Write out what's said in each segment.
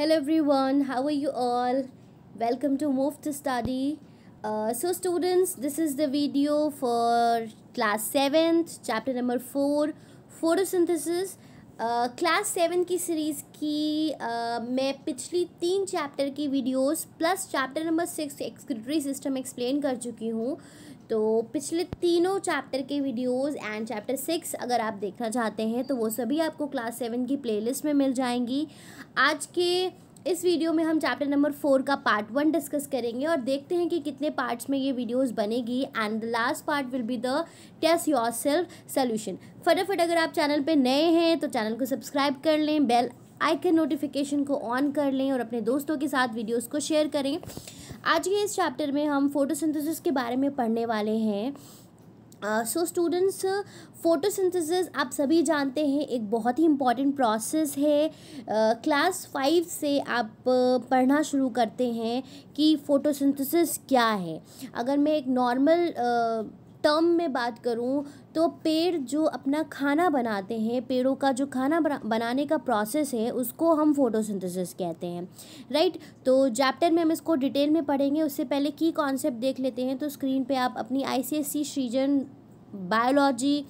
Hello everyone how are you all welcome to move to study so students this is the video for class seventh chapter number four photosynthesis class seven की series की uh, मैं पिछली तीन chapter की videos plus chapter number six excretory system explain कर चुकी हूँ तो पिछले तीनों चैप्टर के वीडियोस एंड चैप्टर सिक्स अगर आप देखना चाहते हैं तो वो सभी आपको क्लास सेवन की प्लेलिस्ट में मिल जाएंगी आज के इस वीडियो में हम चैप्टर नंबर फोर का पार्ट वन डिस्कस करेंगे और देखते हैं कि कितने पार्ट्स में ये वीडियोस बनेगी and the last part will be the test yourself solution फटाफट अगर आप चैनल पे नए हैं तो चैनल को सब्सक्राइब कर लें बेल आइकन नोटिफिकेशन को ऑन कर लें और अपने दोस्तों के साथ वीडियोस को शेयर करें आज के इस चैप्टर में हम फोटोसिंथेसिस के बारे में पढ़ने वाले हैं सो स्टूडेंट्स फ़ोटोसिंथेसिस आप सभी जानते हैं एक बहुत ही इम्पॉर्टेंट प्रोसेस है क्लास uh, फाइव से आप पढ़ना शुरू करते हैं कि फ़ोटोसिंथेसिस क्या है अगर मैं एक नॉर्मल टर्म में बात करूं तो पेड़ जो अपना खाना बनाते हैं पेड़ों का जो खाना बना, बनाने का प्रोसेस है उसको हम फोटोसिंथेसिस कहते हैं राइट तो चैप्टर में हम इसको डिटेल में पढ़ेंगे उससे पहले की कॉन्सेप्ट देख लेते हैं तो स्क्रीन पे आप अपनी आईसीएससी सी श्रीजन बायोलॉजी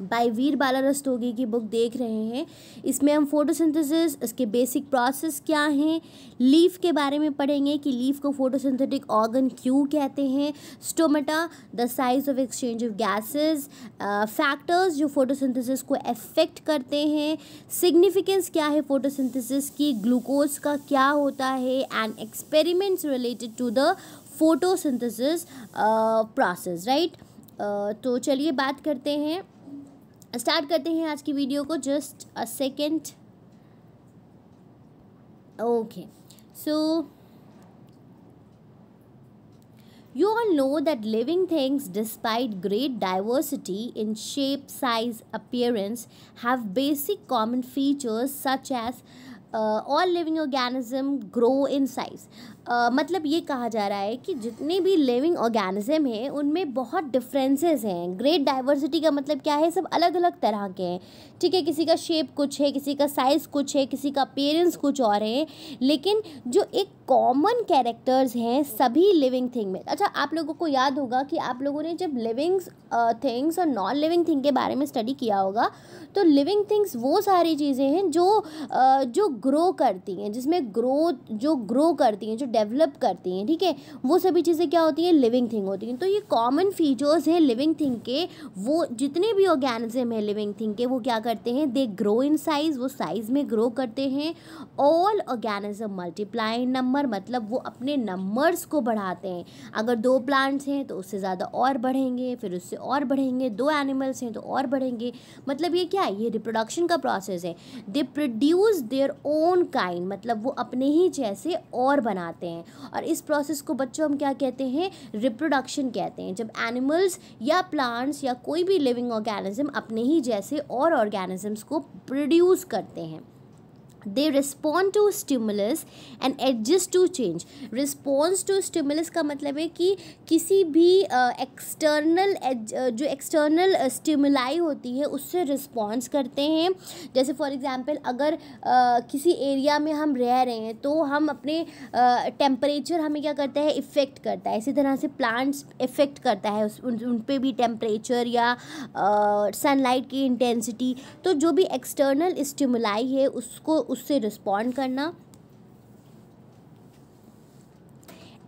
बाय वीर बाला रस्तोगी की बुक देख रहे हैं इसमें हम फोटोसिंथेसिस इसके बेसिक प्रोसेस क्या हैं लीफ के बारे में पढ़ेंगे कि लीफ को फोटोसिंथेटिक ऑर्गन क्यों कहते हैं स्टोमेटा द साइज of exchange of gases factors जो फोटोसिंथेसिस को अफेक्ट करते हैं सिग्निफिकेंस क्या है फोटो की ग्लूकोज का क्या होता है and experiments related to the photo process right तो चलिए बात करते हैं स्टार्ट करते हैं आज की वीडियो को just a second okay so you all know that living things despite great diversity in shape size appearance have basic common features such as all living organism grow in size आ, मतलब ये कहा जा रहा है कि जितने भी लिविंग ऑर्गेनिज्म हैं उनमें बहुत डिफरेंसेस हैं ग्रेट डाइवर्सिटी का मतलब क्या है सब अलग अलग तरह के हैं ठीक है किसी का शेप कुछ है किसी का साइज़ कुछ है किसी का अपेयरेंस कुछ और है लेकिन जो एक कॉमन कैरेक्टर्स हैं सभी लिविंग थिंग में अच्छा आप लोगों को याद होगा कि आप लोगों ने जब लिविंग थिंग्स और नॉन लिविंग थिंग के बारे में स्टडी किया होगा तो लिविंग थिंग्स वो सारी चीज़ें हैं जो uh, जो ग्रो करती हैं जिसमें ग्रोथ जो ग्रो करती हैं जो डेवलप करती हैं ठीक है थीके? वो सभी चीज़ें क्या होती हैं लिविंग थिंग होती हैं तो ये कॉमन फीचर्स हैं लिविंग थिंग के वो जितने भी ऑर्गेनिज्म हैं लिविंग थिंग के वो क्या करते हैं दे ग्रो इन साइज़ वो साइज़ में ग्रो करते हैं ऑल ऑर्गेनिज्म मल्टीप्लाई नंबर मतलब वो अपने नंबर्स को बढ़ाते हैं अगर दो प्लांट्स हैं तो उससे ज़्यादा और बढ़ेंगे फिर उससे और बढ़ेंगे दो एनिमल्स हैं तो और बढ़ेंगे मतलब ये क्या है ये रिप्रोडक्शन का प्रोसेस है they produce their own kind मतलब वो अपने ही जैसे और बनाते करते हैं और इस प्रोसेस को बच्चों हम क्या कहते हैं रिप्रोडक्शन कहते हैं जब एनिमल्स या प्लांट्स या कोई भी लिविंग ऑर्गेनिज्म अपने ही जैसे और ऑर्गेनिजम्स को प्रोड्यूस करते हैं they respond to stimulus and adjust to change response to stimulus का मतलब है कि किसी भी एक्सटर्नल uh, जो एक्सटर्नल स्टिमुलाई uh, होती है उससे रिस्पॉन्स करते हैं जैसे फॉर एग्ज़ाम्पल अगर uh, किसी एरिया में हम रह रहे हैं तो हम अपने टेम्परेचर हमें क्या करता है इफ़ेक्ट करता है इसी तरह से प्लांट्स इफ़ेक्ट करता है उस उन, उन पर भी टेम्परेचर या सनलाइट की इंटेंसिटी तो जो भी एक्सटर्नल स्टिमुलाई है उसको उससे रिस्पॉन्ड करना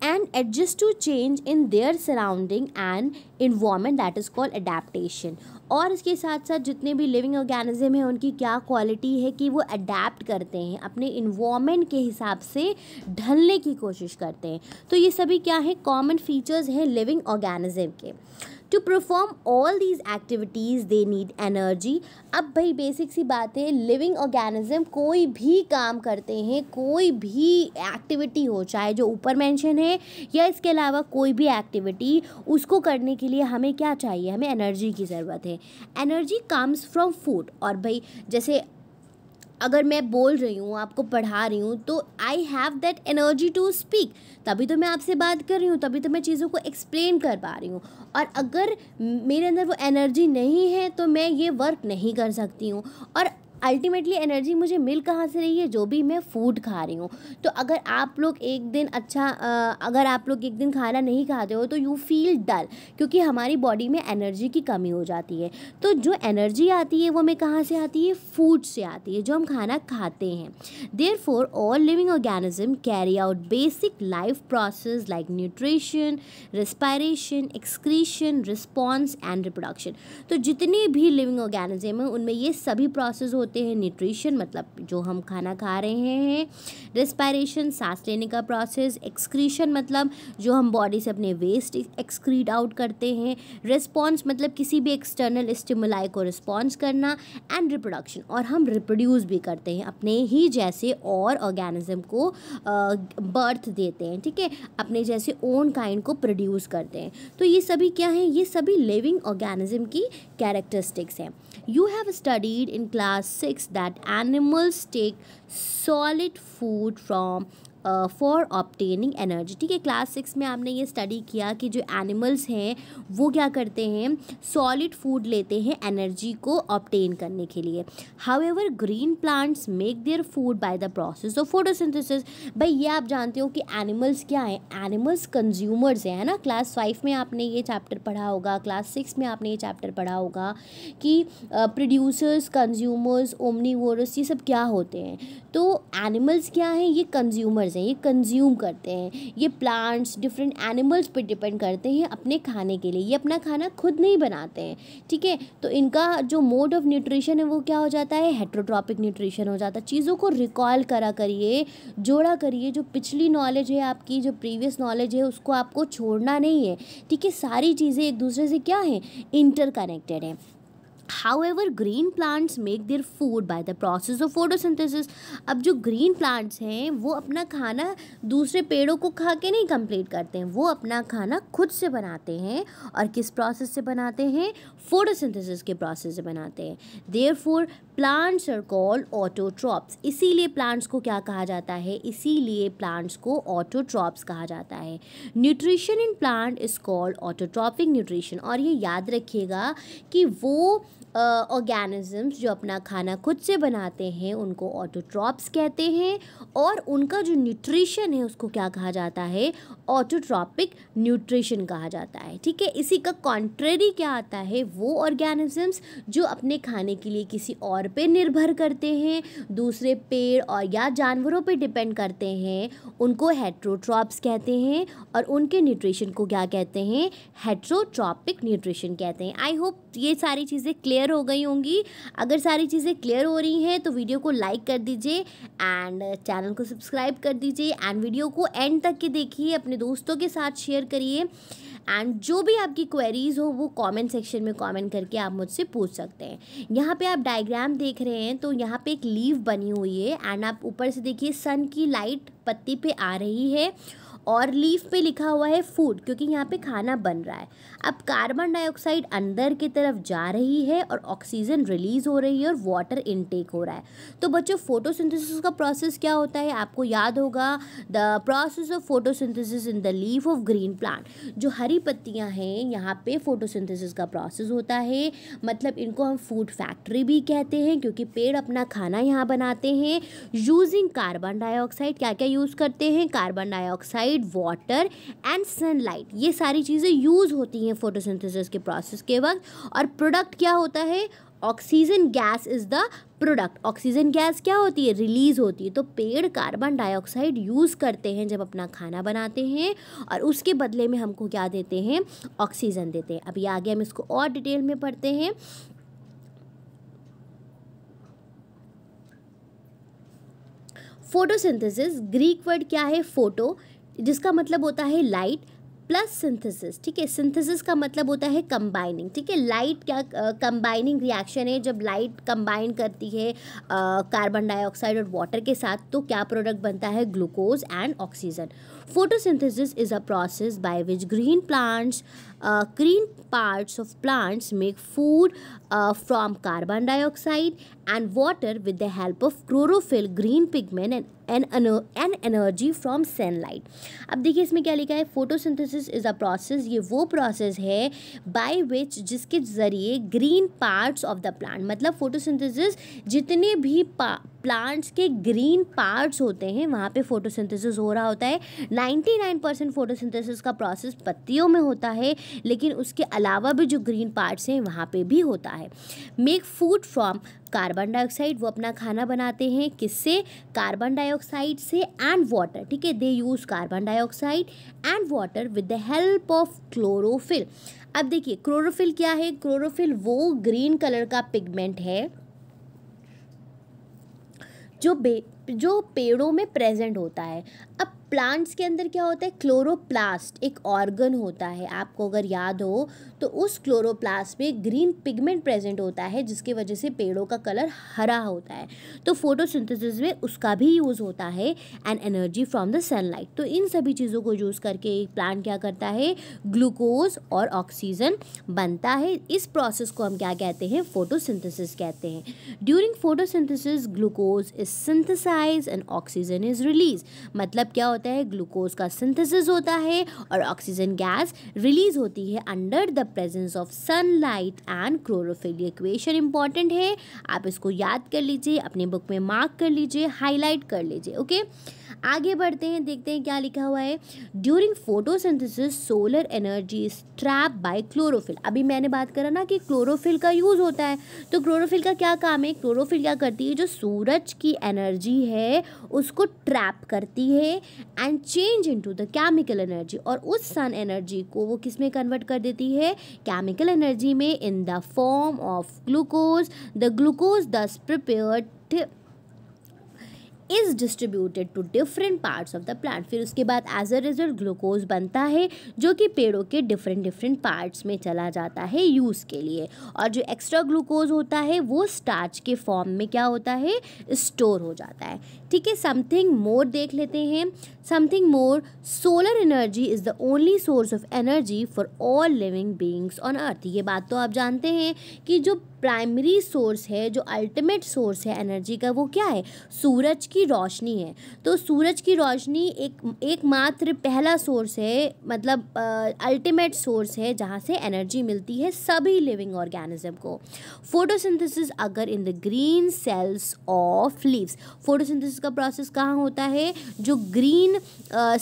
and adjust to change in their surrounding and environment that is called adaptation और इसके साथ साथ जितने भी लिविंग ऑर्गेनिज्म हैं उनकी क्या क्वालिटी है कि वो अडेप्ट करते हैं अपने इन्वामेंट के हिसाब से ढलने की कोशिश करते हैं तो ये सभी क्या है कॉमन फीचर्स हैं लिविंग ऑर्गेनिज्म के to perform all these activities they need energy अब भाई बेसिक सी बात है लिविंग ऑर्गेनिज्म कोई भी काम करते हैं कोई भी एक्टिविटी हो चाहे जो ऊपर मेंशन है या इसके अलावा कोई भी एक्टिविटी उसको करने के लिए हमें क्या चाहिए हमें एनर्जी की ज़रूरत है एनर्जी कम्स फ्रॉम फूड और भाई जैसे अगर मैं बोल रही हूँ आपको पढ़ा रही हूँ तो I have that energy to speak तभी तो मैं आपसे बात कर रही हूँ तभी तो मैं चीज़ों को एक्सप्लेन कर पा रही हूँ और अगर मेरे अंदर वो एनर्जी नहीं है तो मैं ये वर्क नहीं कर सकती हूँ और अल्टीमेटली एनर्जी मुझे मिल कहाँ से रही है जो भी मैं फूड खा रही हूँ तो अगर आप लोग एक दिन अच्छा अगर आप लोग एक दिन खाना नहीं खाते हो तो यू फील डल क्योंकि हमारी बॉडी में एनर्जी की कमी हो जाती है तो जो एनर्जी आती है वो हमें कहाँ से आती है फूड से आती है जो हम खाना खाते हैं therefore all living organism carry out basic life process like nutrition respiration excretion response and reproduction तो जितने भी लिविंग ऑर्गेनिज्म हैं उनमें ये सभी प्रोसेस होते होते हैं न्यूट्रिशन मतलब जो हम खाना खा रहे हैं रेस्पायरेशन सांस लेने का प्रोसेस एक्सक्रीशन मतलब जो हम बॉडी से अपने वेस्ट एक्सक्रीट आउट करते हैं रिस्पॉन्स मतलब किसी भी एक्सटर्नल स्टिमुलाई को रिस्पॉन्स करना एंड रिप्रोडक्शन और हम रिप्रोड्यूस भी करते हैं अपने ही जैसे और ऑर्गेनिज्म को बर्थ देते हैं ठीक है अपने जैसे ओन काइंड को प्रोड्यूस करते हैं तो ये सभी क्या हैं ये सभी लिविंग ऑर्गेनिज्म की कैरेक्टरिस्टिक्स हैं you have studied in class 6 that animals take solid food from for obtaining energy ठीक है क्लास सिक्स में आपने ये स्टडी किया कि जो एनिमल्स हैं वो क्या करते हैं सॉलिड फूड लेते हैं एनर्जी को ऑप्टेन करने के लिए however green plants make their food by the process of photosynthesis भाई ये आप जानते हो कि एनिमल्स क्या हैं एनिमल्स कंज्यूमर्स हैं है ना क्लास फाइव में आपने ये चैप्टर पढ़ा होगा क्लास सिक्स में आपने ये चैप्टर पढ़ा होगा कि प्रोड्यूसर्स कंज्यूमर्स ओमनी ये सब क्या होते हैं तो एनिमल्स क्या हैं ये कंज्यूमर्स चीज़ें ये कंज्यूम करते हैं ये प्लांट्स डिफरेंट एनिमल्स पे डिपेंड करते हैं अपने खाने के लिए ये अपना खाना खुद नहीं बनाते हैं ठीक है तो इनका जो मोड ऑफ न्यूट्रिशन है वो क्या हो जाता है हेट्रोट्रॉपिक न्यूट्रिशन हो जाता है चीज़ों को रिकॉल करा करिए जोड़ा करिए जो पिछली नॉलेज है आपकी जो प्रीवियस नॉलेज है उसको आपको छोड़ना नहीं है ठीक है सारी चीज़ें एक दूसरे से क्या हैं इंटरकनेक्टेड हैं however green plants make their food by the process of photosynthesis अब जो ग्रीन प्लांट्स हैं वो अपना खाना दूसरे पेड़ों को खा के नहीं कंप्लीट करते हैं वो अपना खाना खुद से बनाते हैं और किस प्रोसेस से बनाते हैं फोटोसिंथेसिस के प्रोसेस से बनाते हैं therefore plants are called autotrophs इसीलिए प्लांट्स को क्या कहा जाता है इसीलिए प्लांट्स को ऑटोट्रॉप्स कहा जाता है nutrition in plant is called autotrophic nutrition और ये याद रखिएगा कि वो ऑर्गेनिज़म्स जो अपना खाना खुद से बनाते हैं उनको ऑटोट्रॉप्स कहते हैं और उनका जो न्यूट्रिशन है उसको क्या कहा जाता है ऑटोट्रॉपिक न्यूट्रिशन कहा जाता है ठीक है इसी का कॉन्ट्रेरी क्या आता है वो ऑर्गेनिज़म्स जो अपने खाने के लिए किसी और पे निर्भर करते हैं दूसरे पेड़ और या जानवरों पे डिपेंड करते हैं उनको हेट्रोट्रॉप्स कहते हैं और उनके न्यूट्रिशन को क्या कहते हैं हेट्रोट्रॉपिक न्यूट्रिशन कहते हैं आई होप ये सारी चीज़ें क्लियर क्लियर हो गई होंगी अगर सारी चीज़ें क्लियर हो रही हैं तो वीडियो को लाइक कर दीजिए एंड चैनल को सब्सक्राइब कर दीजिए एंड वीडियो को एंड तक के देखिए अपने दोस्तों के साथ शेयर करिए एंड जो भी आपकी क्वेरीज़ हो वो कमेंट सेक्शन में कमेंट करके आप मुझसे पूछ सकते हैं यहाँ पे आप डायग्राम देख रहे हैं तो यहाँ पे एक लीव बनी हुई है एंड आप ऊपर से देखिए सन की लाइट पत्ती पे आ रही है और लीफ पे लिखा हुआ है फूड क्योंकि यहाँ पे खाना बन रहा है अब कार्बन डाइऑक्साइड अंदर की तरफ जा रही है और ऑक्सीजन रिलीज हो रही है और वाटर इनटेक हो रहा है तो बच्चों फोटोसिंथेसिस का प्रोसेस क्या होता है आपको याद होगा the process of photosynthesis in the leaf of green plant जो हरी पत्तियाँ हैं यहाँ पे फोटोसिंथेसिस का प्रोसेस होता है मतलब इनको हम फूड फैक्ट्री भी कहते हैं क्योंकि पेड़ अपना खाना यहाँ बनाते हैं यूजिंग कार्बन डाइऑक्साइड क्या क्या यूज़ करते हैं carbon dioxide carbohydrate water and sunlight ये सारी चीज़ें यूज़ होती हैं फोटोसिंथेसिस के प्रोसेस के वक्त और प्रोडक्ट क्या होता है oxygen gas is the product oxygen gas क्या होती है रिलीज़ होती है तो पेड़ कार्बन डाइऑक्साइड यूज़ करते हैं जब अपना खाना बनाते हैं और उसके बदले में हमको क्या देते हैं ऑक्सीजन देते हैं अभी आगे हम इसको और डिटेल में पढ़ते हैं फोटोसिंथेसिस ग्रीक वर्ड क्या है फोटो जिसका मतलब होता है लाइट प्लस सिंथेसिस ठीक है सिंथेसिस का मतलब होता है कंबाइनिंग ठीक है लाइट क्या कंबाइनिंग रिएक्शन है जब लाइट कंबाइन करती है कार्बन डाइऑक्साइड और वाटर के साथ तो क्या प्रोडक्ट बनता है glucose and oxygen Photosynthesis is a process by which green plants, uh, green parts of plants make food uh, from carbon dioxide and water with the help of chlorophyll, green pigment and an energy from sunlight अब देखिए इसमें क्या लिखा है photosynthesis is a process ये वो process है bye which जिसके ज़रिए green parts of the plant मतलब फोटोसिंथेसिस जितने भी प्लांट्स के ग्रीन पार्ट्स होते हैं वहाँ पे फोटोसिंथेसिस हो रहा होता है 99 परसेंट फोटोसिंथेसिस का प्रोसेस पत्तियों में होता है लेकिन उसके अलावा भी जो ग्रीन पार्ट्स हैं वहाँ पे भी होता है make food from carbon dioxide वो अपना खाना बनाते हैं किससे कार्बन डाइऑक्साइड से एंड वाटर ठीक है they use carbon dioxide and water with the help of chlorophyll अब देखिए क्लोरोफिल क्या है क्लोरोफिल वो ग्रीन कलर का पिगमेंट है जो बे जो पेड़ों में प्रेजेंट होता है अब प्लांट्स के अंदर क्या होता है क्लोरोप्लास्ट एक ऑर्गन होता है आपको अगर याद हो तो उस क्लोरोप्लास्ट में ग्रीन पिगमेंट प्रेजेंट होता है जिसके वजह से पेड़ों का कलर हरा होता है तो फोटोसिंथेसिस में उसका भी यूज़ होता है and energy from the sunlight तो इन सभी चीज़ों को यूज़ करके एक प्लांट क्या करता है ग्लूकोज और ऑक्सीजन बनता है इस प्रोसेस को हम क्या कहते हैं फोटो कहते हैं during photosynthesis glucose is synthesise and oxygen is release मतलब क्या होता होता है ग्लूकोज का सिंथेसिस होता है और ऑक्सीजन गैस रिलीज होती है under the presence of sunlight and chlorophyll ये इंपॉर्टेंट है आप इसको याद कर लीजिए अपने बुक में मार्क कर लीजिए हाईलाइट कर लीजिए ओके okay? आगे बढ़ते हैं देखते हैं क्या लिखा हुआ है during photosynthesis solar energy trapped by chlorophyll अभी मैंने बात करा ना कि क्लोरोफिल का यूज़ होता है तो क्लोरोफिल का क्या काम है क्लोरोफिल क्या करती है जो सूरज की एनर्जी है उसको ट्रैप करती है and change into the chemical energy और उस सन एनर्जी को वो किस में कन्वर्ट कर देती है केमिकल एनर्जी में in the form of glucose the glucose thus prepare is distributed to different parts of the plant फिर उसके बाद एज अ रिजल्ट ग्लूकोज बनता है जो कि पेड़ों के डिफरेंट डिफरेंट पार्ट्स में चला जाता है यूज़ के लिए और जो एक्स्ट्रा ग्लूकोज होता है वो स्टार्च के फॉर्म में क्या होता है स्टोर हो जाता है ठीक है समथिंग मोर देख लेते हैं something more solar energy is the only source of energy for all living beings on earth ये बात तो आप जानते हैं कि जो प्राइमरी सोर्स है जो अल्टीमेट सोर्स है एनर्जी का वो क्या है सूरज की रोशनी है तो सूरज की रोशनी एक एकमात्र पहला सोर्स है मतलब अल्टीमेट सोर्स है जहाँ से एनर्जी मिलती है सभी लिविंग ऑर्गेनिज्म को फोटोसिंथेसिस अगर in the green cells of leaves photosynthesis का प्रोसेस कहाँ होता है जो ग्रीन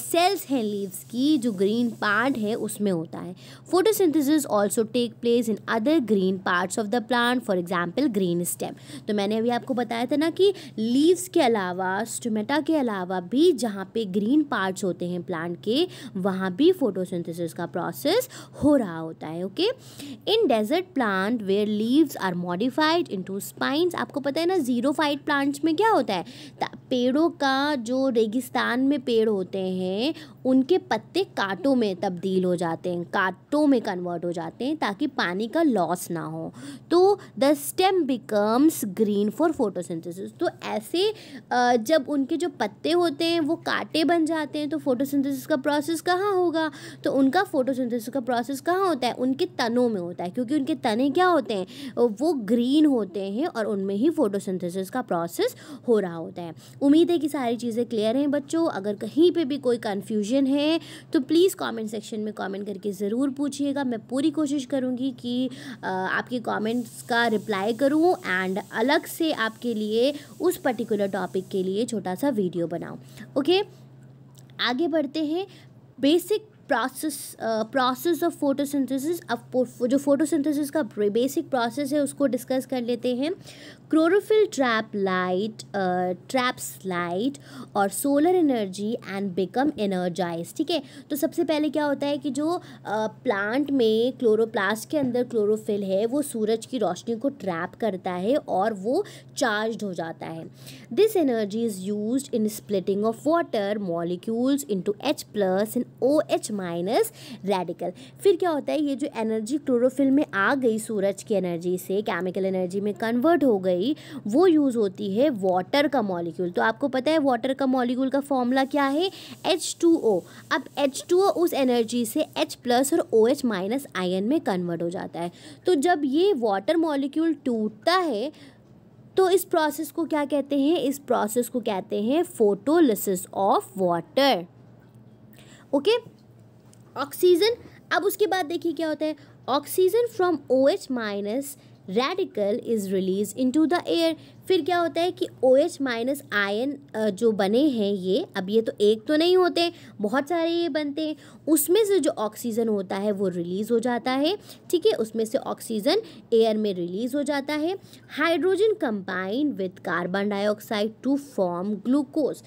सेल्स हैं लीव्स की जो ग्रीन पार्ट है उसमें होता है photosynthesis also take place in other green parts of the plant for example green stem तो मैंने अभी आपको बताया था ना कि लीव्स के अलावा स्टोमेटा के अलावा भी जहाँ पे ग्रीन पार्ट्स होते हैं प्लांट के वहाँ भी फोटो का प्रोसेस हो रहा होता है okay in desert plant where leaves are modified into spines आपको पता है ना जीरो फाइट प्लांट्स में क्या होता है पेड़ों का जो रेगिस्तान में पेड़ होते हैं उनके पत्ते कांटों में तब्दील हो जाते हैं कांटों में कन्वर्ट हो जाते हैं ताकि पानी का लॉस ना हो तो the stem becomes green for photosynthesis तो ऐसे जब उनके जो पत्ते होते हैं वो कांटे बन जाते हैं तो फोटोसिंथेसिस का प्रोसेस कहाँ होगा तो उनका फोटोसिंथेसिस का प्रोसेस कहाँ होता है उनके तनों में होता है क्योंकि उनके तने क्या होते हैं वो ग्रीन होते हैं और उनमें ही फोटोसिंथेसिस का प्रोसेस हो रहा होता है उम्मीद है कि सारी चीज़ें क्लियर हैं बच्चों अगर कहीं पर भी कोई कन्फ्यूजन डिसीजन है तो प्लीज़ कमेंट सेक्शन में कमेंट करके ज़रूर पूछिएगा मैं पूरी कोशिश करूँगी कि आपके कमेंट्स का रिप्लाई करूँ एंड अलग से आपके लिए उस पर्टिकुलर टॉपिक के लिए छोटा सा वीडियो बनाऊँ ओके आगे बढ़ते हैं basic process process of photosynthesis अब जो फोटोसिंथेसिस का बेसिक प्रोसेस है उसको डिस्कस कर लेते हैं chlorophyll trap light traps light और solar energy and become energise ठीक है तो सबसे पहले क्या होता है कि जो प्लांट uh, में क्लोरोप्लास्ट के अंदर क्लोरोफिल है वो सूरज की रोशनी को ट्रैप करता है और वो चार्ज हो जाता है this energy is use in splitting of water molecules into H plus in O H minus radical फिर क्या होता है ये जो एनर्जी क्लोरोफिल में आ गई सूरज की एनर्जी से केमिकल एनर्जी में कन्वर्ट हो गई वो यूज़ होती है वाटर का मॉलिक्यूल तो आपको पता है वाटर का मॉलिक्यूल का फॉर्मूला क्या है एच टू ओ अब एच टू ओ उस एनर्जी से एच प्लस और ओ एच माइनस आयन में कन्वर्ट हो जाता है तो जब ये वाटर मॉलिक्यूल टूटता है तो इस प्रोसेस को क्या कहते हैं इस प्रोसेस को कहते हैं photolysis of water okay okay? Oxygen अब उसके बाद देखिए क्या होता है oxygen from O H minus radical is release into the air फिर क्या होता है कि ओ एच माइनस आयन जो बने हैं ये अब ये तो एक तो नहीं होते बहुत सारे ये बनते हैं उसमें से जो ऑक्सीजन होता है वो रिलीज़ हो जाता है ठीक है उसमें से ऑक्सीजन एयर में रिलीज़ हो जाता है hydrogen combine with carbon dioxide to form glucose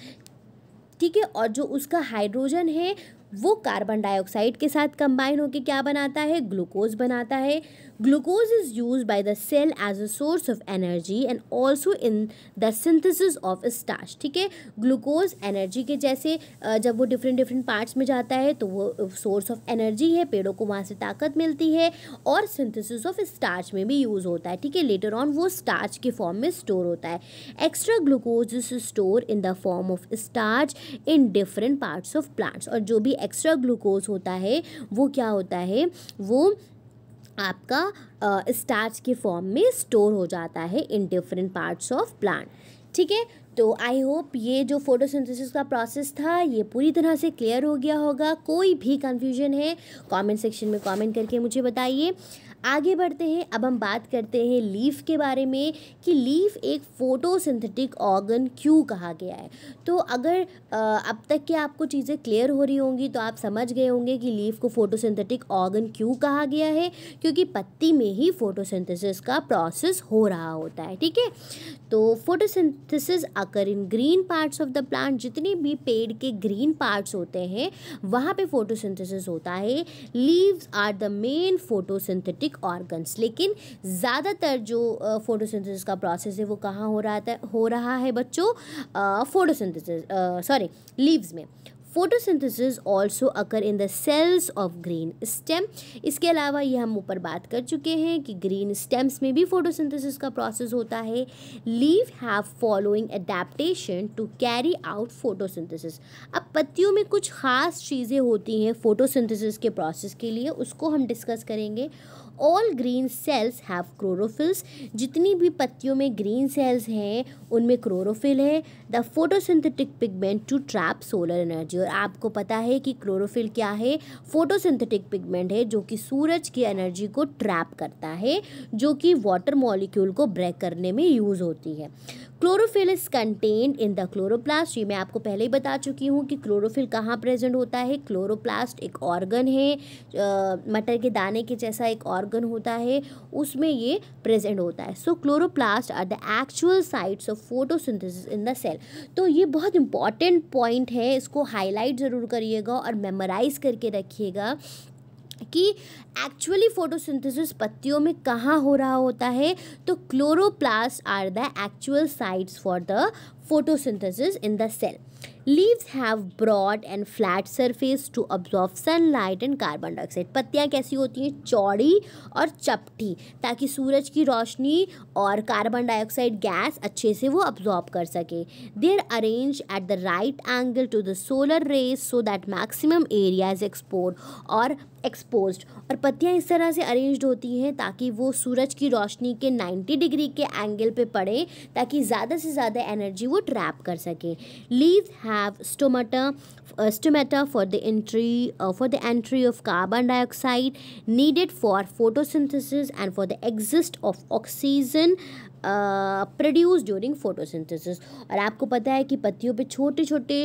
ठीक है और जो उसका हाइड्रोजन है वो कार्बन डाइऑक्साइड के साथ कंबाइन होकर क्या बनाता है ग्लूकोज बनाता है glucose is use by the cell as a source of energy and also in the synthesis of starch ठीक है ग्लूकोज एनर्जी के जैसे जब वो डिफरेंट डिफरेंट पार्ट्स में जाता है तो वो सोर्स ऑफ एनर्जी है पेड़ों को वहाँ से ताकत मिलती है और सिंथिसिस ऑफ स्टार्च में भी यूज़ होता है ठीक है लेटर ऑन वो स्टार्च के फॉर्म में स्टोर होता है extra glucose is store in the form of starch in different parts of plants और जो भी एक्स्ट्रा ग्लूकोज होता है वो क्या होता है वो आपका स्टार्च के फॉर्म में स्टोर हो जाता है in different parts of plant ठीक है तो आई होप ये जो फोटोसिंथेसिस का प्रोसेस था ये पूरी तरह से क्लियर हो गया होगा कोई भी कंफ्यूजन है कमेंट सेक्शन में कमेंट करके मुझे बताइए आगे बढ़ते हैं अब हम बात करते हैं लीफ के बारे में कि लीफ एक फोटोसिंथेटिक ऑर्गन क्यों कहा गया है तो अगर अब तक के आपको चीज़ें क्लियर हो रही होंगी तो आप समझ गए होंगे कि लीफ को फोटोसिंथेटिक ऑर्गन क्यों कहा गया है क्योंकि पत्ती में ही फोटोसिंथेसिस का प्रोसेस हो रहा होता है ठीक है तो photosynthesis occur in green parts of the plant जितने भी पेड़ के ग्रीन पार्ट्स होते हैं वहाँ पे फोटोसिंथेसिस होता है leaves are the main photosynthetic basic organs लेकिन ज़्यादातर जो फोटोसिंथेसिस का प्रोसेस है वो कहाँ हो रहा था हो रहा है बच्चों फोटोसिंथेसिस सॉरी लीव्स में photosynthesis also occur in the cells of green stem इसके अलावा ये हम ऊपर बात कर चुके हैं कि ग्रीन स्टेम्स में भी फोटोसिंथेसिस का प्रोसेस होता है leave have following adaptation to carry out photosynthesis अब पत्तियों में कुछ ख़ास चीज़ें होती हैं फोटोसिंथेसिस के प्रोसेस के लिए उसको हम डिस्कस करेंगे all green cells have chlorophylls जितनी भी पत्तियों में ग्रीन सेल्स हैं उनमें क्लोरोफिल है the photosynthetic pigment to trap solar energy और आपको पता है कि क्लोरोफिल क्या है फोटोसिंथेटिक पिगमेंट है जो कि सूरज की एनर्जी को ट्रैप करता है जो कि वाटर मॉलिक्यूल को ब्रेक करने में यूज़ होती है chlorophyll is contained in the chloroplast ये मैं आपको पहले ही बता चुकी हूँ कि क्लोरोफिल कहाँ प्रेजेंट होता है क्लोरोप्लास्ट एक ऑर्गन है मटर के दाने के जैसा एक ऑर्गन होता है उसमें ये प्रेजेंट होता है so chloroplast are the actual sites of photosynthesis in the cell तो ये बहुत इंपॉर्टेंट पॉइंट है इसको हाईलाइट ज़रूर करिएगा और मेमोराइज करके रखिएगा कि एक्चुअली फोटोसिंथेसिस पत्तियों में कहाँ हो रहा होता है तो chloroplast are the actual sites for the photosynthesis in the cell leaves have broad and flat surface to absorb sunlight and carbon dioxide पत्तियाँ कैसी होती हैं चौड़ी और चपटी ताकि सूरज की रोशनी और कार्बन डाइऑक्साइड गैस अच्छे से वो अब्जॉर्ब कर सके they're arrange at the right angle to the solar rays so that maximum area is expose और एक्सपोज और पत्तियाँ इस तरह से अरेंज होती हैं ताकि वो सूरज की रोशनी के नाइन्टी डिग्री के एंगल पर पड़े ताकि ज़्यादा से ज़्यादा एनर्जी वो ट्रैप कर सके leaves have have stomata uh, stomata for the entry uh, for the entry of carbon dioxide needed for photosynthesis and for the exist of oxygen produce during photosynthesis और आपको पता है कि पत्तियों पे छोटे छोटे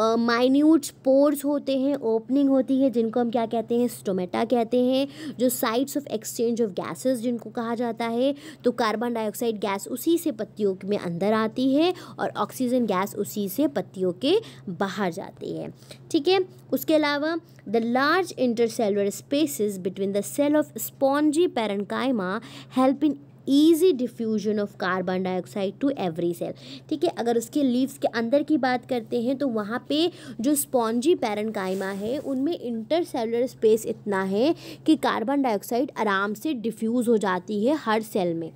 माइन्यूट पोर्स होते हैं ओपनिंग होती है जिनको हम क्या कहते हैं स्टोमेटा कहते हैं जो sites of exchange of gases जिनको कहा जाता है तो कार्बन डाइऑक्साइड गैस उसी से पत्तियों में अंदर आती है और ऑक्सीजन गैस उसी से पत्तियों के बाहर जाती है ठीक है उसके अलावा the large intercellular spaces between the cell of spongy parenchyma help in easy diffusion of carbon dioxide to every cell ठीक है अगर उसके लीव्स के अंदर की बात करते हैं तो वहाँ पे जो स्पॉन्जी पैरन कायमा है उनमें इंटरसेलुलर स्पेस इतना है कि कार्बन डाइऑक्साइड आराम से डिफ्यूज़ हो जाती है हर सेल में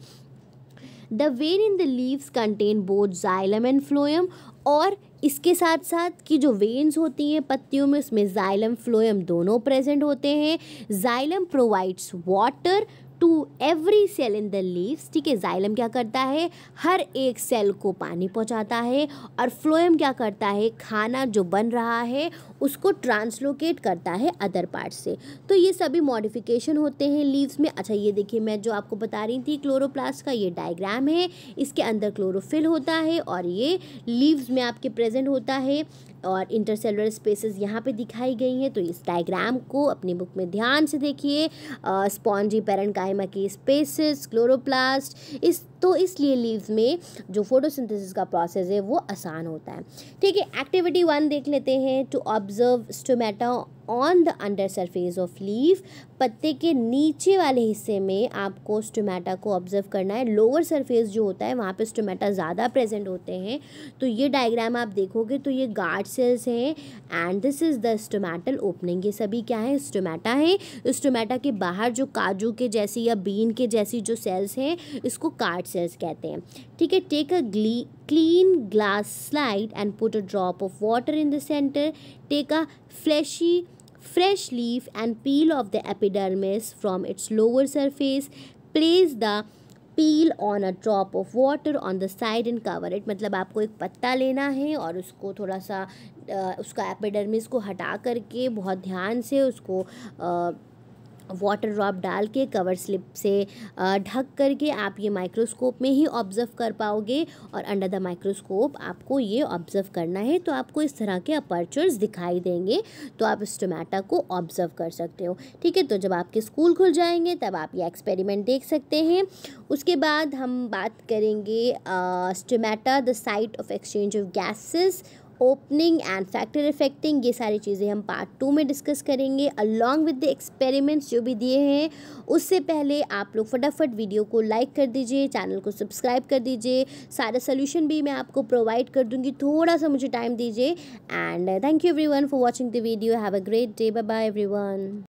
the vein in the leaves contain both xylem and phloem और इसके साथ साथ कि जो वेन्स होती हैं पत्तियों में उसमें जाइलम फ्लोएम दोनों प्रेजेंट होते हैं xylem provides water to every cell in the leaves ठीक है जाइलम क्या करता है हर एक सेल को पानी पहुंचाता है और फ्लोएम क्या करता है खाना जो बन रहा है उसको ट्रांसलोकेट करता है अदर पार्ट से तो ये सभी मॉडिफिकेशन होते हैं लीव्स में अच्छा ये देखिए मैं जो आपको बता रही थी क्लोरोप्लास्ट का ये डायग्राम है इसके अंदर क्लोरोफिल होता है और ये लीव्स में आपके प्रेजेंट होता है और इंटरसेलुलर स्पेसेस यहाँ पे दिखाई गई हैं तो इस डायग्राम को अपनी बुक में ध्यान से देखिए स्पॉन्जी पैरन कायमा की स्पेसिस क्लोरोप्लास्ट इस तो इसलिए लीव्स में जो फोटोसिंथेसिस का प्रोसेस है वो आसान होता है ठीक है एक्टिविटी वन देख लेते हैं to observe stomata on the under surface of leaf पत्ते के नीचे वाले हिस्से में आपको स्टोमेटा को ऑब्जर्व करना है लोअर सरफेस जो होता है वहाँ पे स्टोमेटा ज़्यादा प्रेजेंट होते हैं तो ये डायग्राम आप देखोगे तो ये गार्ड सेल्स हैं and this is the stomatal opening ये सभी क्या है स्टोमेटा है स्टोमेटा के बाहर जो काजू के जैसी या बीन के जैसी जो सेल्स हैं इसको कार्ड सेल्स कहते हैं ठीक है टेक अ ग्ली clean glass slide and put a drop of water in the centre Take a fleshy, fresh leaf and peel off the epidermis from its lower surface. Place the peel on a drop of water on the side and cover it मतलब आपको एक पत्ता लेना है और उसको थोड़ा सा आ, उसका एपिडर्मिस को हटा करके बहुत ध्यान से उसको आ, वाटर ड्रॉप डाल के कवर स्लिप से ढक करके आप ये माइक्रोस्कोप में ही ऑब्ज़र्व कर पाओगे और अंडर द माइक्रोस्कोप आपको ये ऑब्ज़र्व करना है तो आपको इस तरह के अपर्चर्स दिखाई देंगे तो आप इस टोमेटा को ऑब्ज़र्व कर सकते हो ठीक है तो जब आपके स्कूल खुल जाएंगे तब आप ये एक्सपेरिमेंट देख सकते हैं उसके बाद हम बात करेंगे stomata the site of exchange of gases opening and factor affecting ये सारी चीज़ें हम पार्ट टू में डिस्कस करेंगे अलॉन्ग विद द एक्सपेरिमेंट्स जो भी दिए हैं उससे पहले आप लोग फटाफट वीडियो को लाइक कर दीजिए चैनल को सब्सक्राइब कर दीजिए सारा सोल्यूशन भी मैं आपको प्रोवाइड कर दूँगी थोड़ा सा मुझे टाइम दीजिए and thank you every for watching the video have a great day bye every